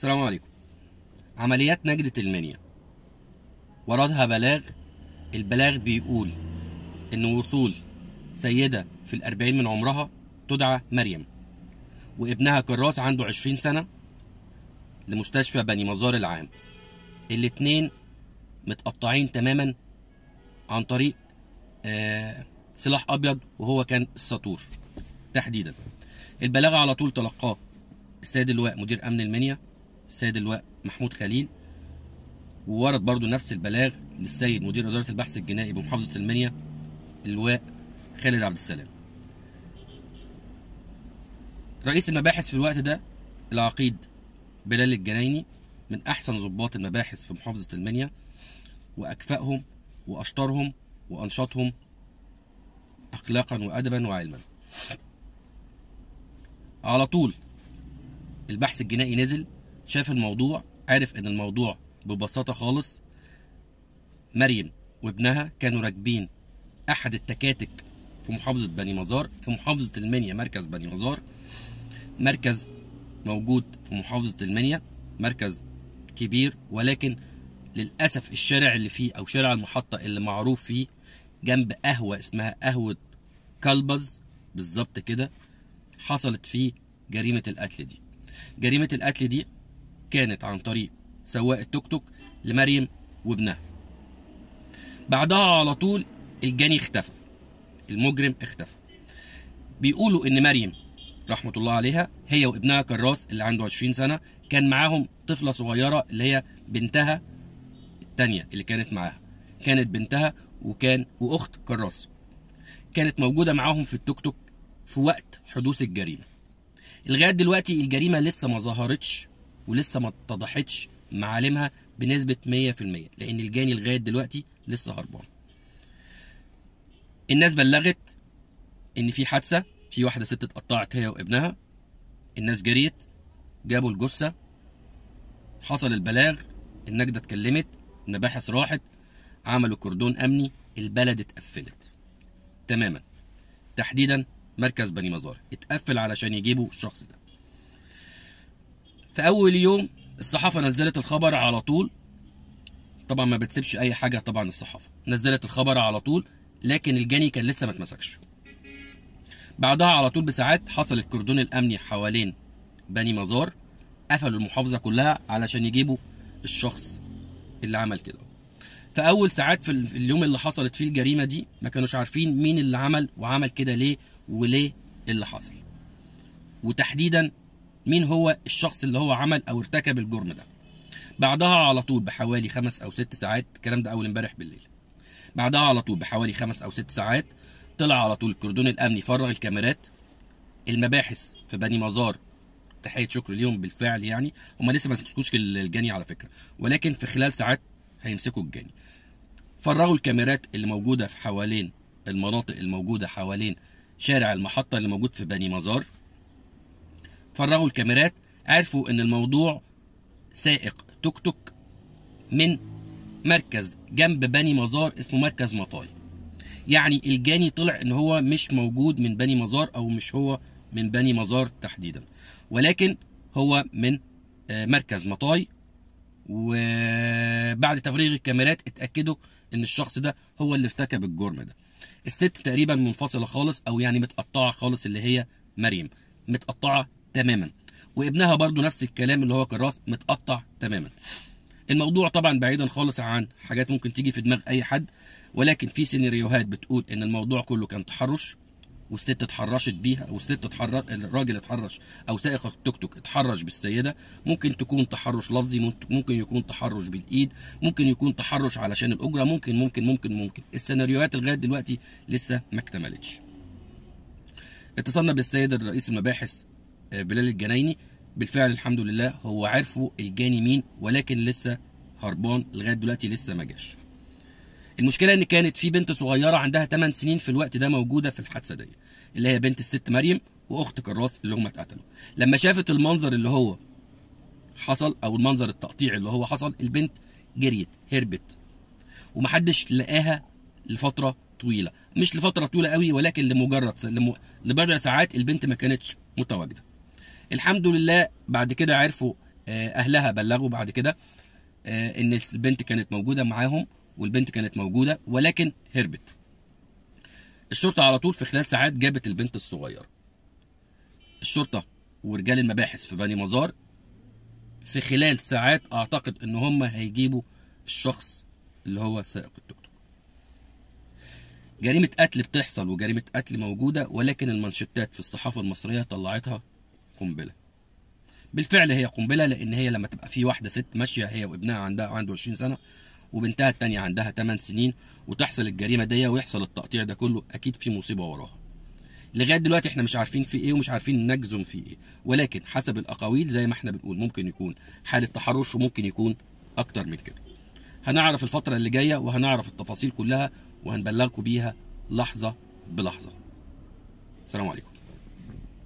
السلام عليكم عمليات نجدة المنيا وردها بلاغ البلاغ بيقول ان وصول سيدة في الأربعين من عمرها تدعى مريم وابنها كراس عنده عشرين سنة لمستشفى بني مزار العام الاتنين متقطعين تماما عن طريق آه سلاح أبيض وهو كان السطور تحديدا البلاغ على طول تلقاه السيد اللواء مدير أمن المنيا السيد اللواء محمود خليل وورد برضو نفس البلاغ للسيد مدير إدارة البحث الجنائي بمحافظة المنيا اللواء خالد عبد السلام رئيس المباحث في الوقت ده العقيد بلال الجنايني من أحسن ضباط المباحث في محافظة المنيا وأكفأهم وأشطرهم وأنشطهم أخلاقا وأدبا وعلما على طول البحث الجنائي نزل شاف الموضوع عرف ان الموضوع ببساطه خالص مريم وابنها كانوا راكبين احد التكاتك في محافظه بني مزار في محافظه المنيا مركز بني مزار مركز موجود في محافظه المنيا مركز كبير ولكن للاسف الشارع اللي فيه او شارع المحطه اللي معروف فيه جنب قهوه اسمها قهوه كلبز بالظبط كده حصلت فيه جريمه القتل دي جريمه القتل دي كانت عن طريق سواق التوك توك لمريم وابنها بعدها على طول الجاني اختفى المجرم اختفى بيقولوا ان مريم رحمه الله عليها هي وابنها كراس اللي عنده 20 سنه كان معاهم طفله صغيره اللي هي بنتها الثانيه اللي كانت معاها كانت بنتها وكان واخت كراس كانت موجوده معاهم في التوك توك في وقت حدوث الجريمه لغايه دلوقتي الجريمه لسه ما ظهرتش ولسه ما اتضحتش معالمها بنسبه 100% لان الجاني لغايه دلوقتي لسه هربان الناس بلغت ان في حادثه في واحده ست اتقطعت هي وابنها الناس جريت جابوا الجثه حصل البلاغ النجدة اتكلمت المباحث راحت عملوا كردون أمني البلد اتقفلت تماما تحديدا مركز بني مزار اتقفل علشان يجيبوا الشخص ده في اول يوم الصحافه نزلت الخبر على طول طبعا ما بتسيبش اي حاجه طبعا الصحافه نزلت الخبر على طول لكن الجاني كان لسه ما اتمسكش بعدها على طول بساعات حصل الكردون الامني حوالين بني مزار قفلوا المحافظه كلها علشان يجيبوا الشخص اللي عمل كده في اول ساعات في اليوم اللي حصلت فيه الجريمه دي ما كانوش عارفين مين اللي عمل وعمل كده ليه وليه اللي حصل وتحديدا مين هو الشخص اللي هو عمل او ارتكب الجرم ده بعدها على طول بحوالي خمس او ست ساعات الكلام ده اول امبارح بالليل بعدها على طول بحوالي خمس او ست ساعات طلع على طول الكردون الامني فرغ الكاميرات المباحث في بني مزار تحيه شكر ليهم بالفعل يعني هم لسه ما مسكوش الجاني على فكره ولكن في خلال ساعات هيمسكوا الجاني فرغوا الكاميرات اللي موجوده في حوالين المناطق الموجوده حوالين شارع المحطه اللي موجود في بني مزار فرغوا الكاميرات عرفوا ان الموضوع سائق توك توك من مركز جنب بني مزار اسمه مركز مطاي يعني الجاني طلع ان هو مش موجود من بني مزار او مش هو من بني مزار تحديدا ولكن هو من آه، مركز مطاي وبعد تفريغ الكاميرات اتاكدوا ان الشخص ده هو اللي ارتكب الجرم ده الست تقريبا منفصله خالص او يعني متقطعه خالص اللي هي مريم متقطعه تماما وابنها برضو نفس الكلام اللي هو كراس متقطع تماما الموضوع طبعا بعيدا خالص عن حاجات ممكن تيجي في دماغ اي حد ولكن في سيناريوهات بتقول ان الموضوع كله كان تحرش والست اتحرشت بيها او الست اتحرش الراجل اتحرش او سائق التوك توك اتحرش بالسيده ممكن تكون تحرش لفظي ممكن يكون تحرش بالايد ممكن يكون تحرش علشان الاجره ممكن ممكن ممكن ممكن السيناريوهات لغايه دلوقتي لسه ما اكتملتش اتصلنا بالسيد الرئيس المباحث بلال الجنايني بالفعل الحمد لله هو عرفوا الجاني مين ولكن لسه هربان لغايه دلوقتي لسه ما جاش المشكله ان كانت في بنت صغيره عندها 8 سنين في الوقت ده موجوده في الحادثه دي اللي هي بنت الست مريم واخت كراس اللي هم اتقتلوا لما شافت المنظر اللي هو حصل او المنظر التقطيعي اللي هو حصل البنت جريت هربت ومحدش لقاها لفتره طويله مش لفتره طويله قوي ولكن لمجرد لبضع ساعات البنت ما كانتش متواجده الحمد لله بعد كده عرفوا آه، اهلها بلغوا بعد كده آه، ان البنت كانت موجوده معاهم والبنت كانت موجوده ولكن هربت الشرطه على طول في خلال ساعات جابت البنت الصغيره الشرطه ورجال المباحث في بني مزار في خلال ساعات اعتقد ان هم هيجيبوا الشخص اللي هو سائق التوك توك جريمه قتل بتحصل وجريمه قتل موجوده ولكن المانشيتات في الصحافه المصريه طلعتها قنبله بالفعل هي قنبله لان هي لما تبقى في واحده ست ماشيه هي وابنها عندها عنده 20 سنه وبنتها الثانيه عندها 8 سنين وتحصل الجريمه دي ويحصل التقطيع ده كله اكيد في مصيبه وراها لغايه دلوقتي احنا مش عارفين في ايه ومش عارفين نجزم في ايه ولكن حسب الاقاويل زي ما احنا بنقول ممكن يكون حاله تحرش وممكن يكون اكتر من كده هنعرف الفتره اللي جايه وهنعرف التفاصيل كلها وهنبلغكم بيها لحظه بلحظه السلام عليكم